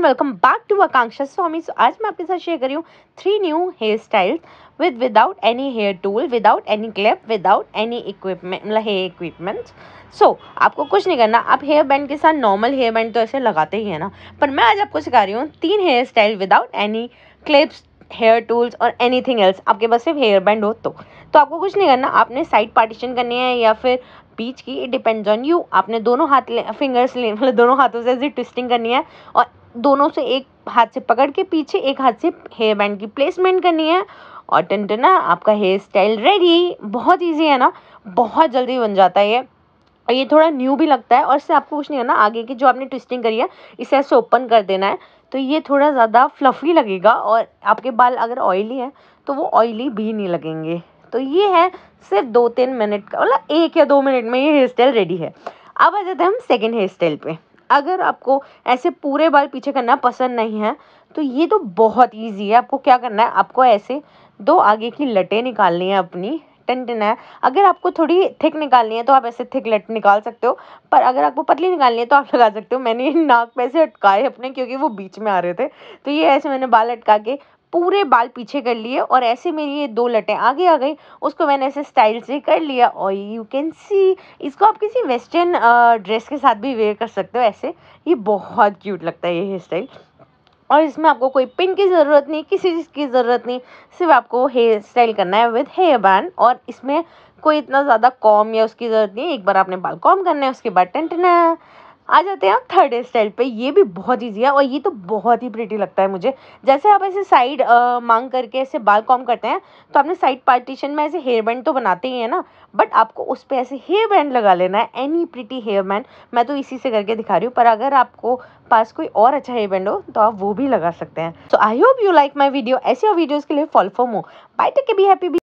and welcome back to Akanksha Swami so आज मैं आपके साथ शेयर कर रही हूँ three new hair style with without any hair tool without any clip without any equipment मतलब हेयर इक्विपमेंट सो आपको कुछ नहीं करना आप हेयर बैंड के साथ नॉर्मल हेयर बैंड तो ऐसे लगाते ही है ना पर मैं आज आपको सिखा रही हूँ तीन hair style without any clips hair tools और एनीथिंग एल्स आपके पास सिर्फ हेयर बैंड हो तो तो आपको कुछ नहीं करना आपने साइड पार्टीशन करने है या फिर बीच की इट डिपेंड्स ऑन यू आपने दोनों हाथ ले फिंगर्स ले मतलब दोनों हाथों से ऐसे ट्विस्टिंग करनी है और दोनों से एक हाथ से पकड़ के पीछे एक हाथ से हेयर बैंड की प्लेसमेंट करनी है और टनटना आपका हेयर स्टाइल रेडी बहुत ईजी है ना बहुत जल्दी बन जाता है ये और ये थोड़ा न्यू भी लगता है और इससे आपको कुछ नहीं करना आगे की जो आपने ट्विस्टिंग करी है इसे ऐसे ओपन कर देना है तो ये थोड़ा ज़्यादा फ्लफ़ी लगेगा और आपके बाल अगर ऑयली हैं तो वो ऑयली भी नहीं लगेंगे तो ये है सिर्फ दो तीन मिनट का मतलब एक या दो मिनट में ये हेयर स्टाइल रेडी है अब आ जाते हैं हम सेकेंड हेयर स्टाइल पर अगर आपको ऐसे पूरे बाल पीछे करना पसंद नहीं है तो ये तो बहुत ईजी है आपको क्या करना है आपको ऐसे दो आगे की लटें निकालनी है अपनी टन है अगर आपको थोड़ी थिक निकालनी है तो आप ऐसे थिक लट निकाल सकते हो पर अगर आपको पतली निकालनी है तो आप लगा सकते हो मैंने नाक में अटकाए अपने क्योंकि वो बीच में आ रहे थे तो ये ऐसे मैंने बाल अटका के पूरे बाल पीछे कर लिए और ऐसे मेरी ये दो लटे आगे आ गई उसको मैंने ऐसे स्टाइल से कर लिया और यू कैन सी इसको आप किसी वेस्टर्न ड्रेस के साथ भी वेयर कर सकते हो ऐसे ये बहुत क्यूट लगता है ये हेयर स्टाइल और इसमें आपको कोई पिन की ज़रूरत नहीं किसी चीज़ की ज़रूरत नहीं सिर्फ आपको हेयर स्टाइल करना है विद हेयर बैंड और इसमें कोई इतना ज़्यादा कॉम या उसकी ज़रूरत नहीं एक बार आपने बाल कॉम करना है उसके बाद टेंटना आ जाते हैं आप थर्ड स्टाइल पे ये भी बहुत ईजी है और ये तो बहुत ही प्रिटी लगता है मुझे जैसे आप ऐसे साइड मांग करके ऐसे बाल कॉम करते हैं तो आपने साइड पार्टीशन में ऐसे हेयर बैंड तो बनाते ही है ना बट आपको उस पर ऐसे हेयर बैंड लगा लेना है एनी प्रिटी हेयर बैंड मैं तो इसी से करके दिखा रही हूँ पर अगर आपको पास कोई और अच्छा हेयर बैंड हो तो आप वो भी लगा सकते हैं so I hope you like my video ऐसे और वीडियोज़ के लिए फॉलो फॉर्म हो bye take care be happy